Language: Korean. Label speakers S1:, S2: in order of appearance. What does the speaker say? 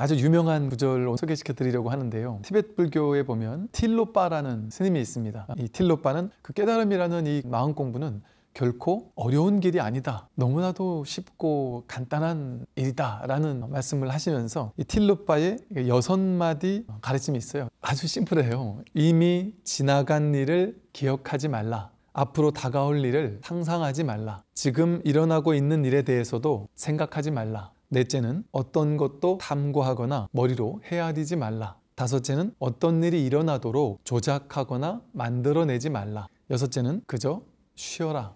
S1: 아주 유명한 구절을 소개시켜 드리려고 하는데요. 티벳 불교에 보면 틸로빠라는 스님이 있습니다. 이 틸로빠는 그 깨달음이라는 이 마음 공부는 결코 어려운 길이 아니다. 너무나도 쉽고 간단한 일이다. 라는 말씀을 하시면서 이 틸루빠의 여섯 마디 가르침이 있어요. 아주 심플해요. 이미 지나간 일을 기억하지 말라. 앞으로 다가올 일을 상상하지 말라. 지금 일어나고 있는 일에 대해서도 생각하지 말라. 넷째는 어떤 것도 탐구하거나 머리로 헤아리지 말라. 다섯째는 어떤 일이 일어나도록 조작하거나 만들어내지 말라. 여섯째는 그저 쉬어라.